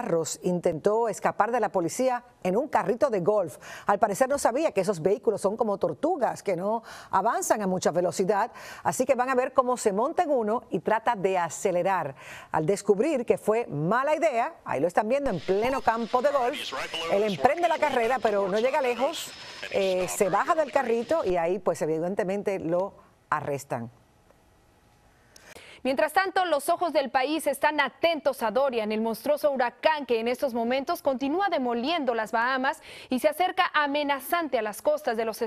Carros intentó escapar de la policía en un carrito de golf. Al parecer no sabía que esos vehículos son como tortugas que no avanzan a mucha velocidad, así que van a ver cómo se monta en uno y trata de acelerar. Al descubrir que fue mala idea, ahí lo están viendo en pleno campo de golf, él emprende la carrera pero no llega lejos, eh, se baja del carrito y ahí pues evidentemente lo arrestan. Mientras tanto, los ojos del país están atentos a Dorian, el monstruoso huracán que en estos momentos continúa demoliendo las Bahamas y se acerca amenazante a las costas de los